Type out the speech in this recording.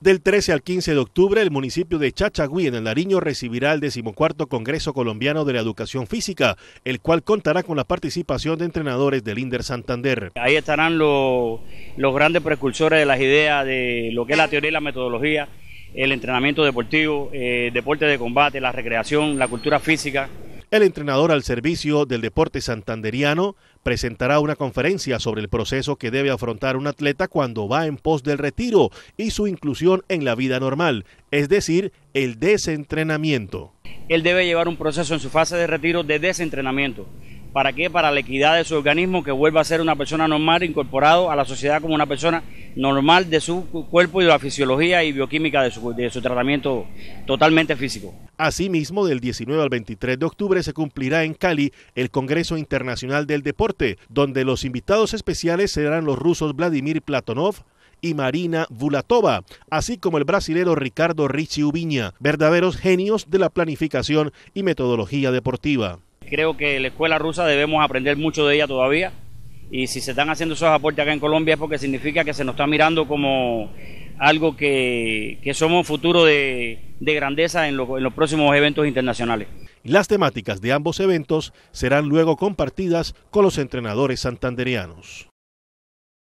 Del 13 al 15 de octubre, el municipio de Chachagüí, en el Nariño, recibirá el decimocuarto Congreso Colombiano de la Educación Física, el cual contará con la participación de entrenadores del INDER Santander. Ahí estarán los, grandes precursores de las ideas de lo que es la teoría y la metodología, el entrenamiento deportivo, el eh, deporte de combate, la recreación, la cultura física. El entrenador al servicio del deporte santanderiano presentará una conferencia sobre el proceso que debe afrontar un atleta cuando va en pos del retiro y su inclusión en la vida normal, es decir, el desentrenamiento. Él debe llevar un proceso en su fase de retiro de desentrenamiento ¿Para qué? Para la equidad de su organismo, que vuelva a ser una persona normal, incorporado a la sociedad como una persona normal de su cuerpo y de la fisiología y bioquímica de su, tratamiento totalmente físico. Asimismo, del 19 al 23 de octubre se cumplirá en Cali el Congreso Internacional del Deporte, donde los invitados especiales serán los rusos Vladimir Platonov, y Marina Vulatova, así como el brasilero Ricardo Ricci Ubiña, verdaderos genios de la planificación y metodología deportiva creo que la escuela rusa debemos aprender mucho de ella todavía. Y si se están haciendo esos aportes acá en Colombia es porque significa que se nos está mirando como algo que, somos somos futuro de, grandeza en, en los próximos eventos internacionales. Las temáticas de ambos eventos serán luego compartidas con los entrenadores santanderianos.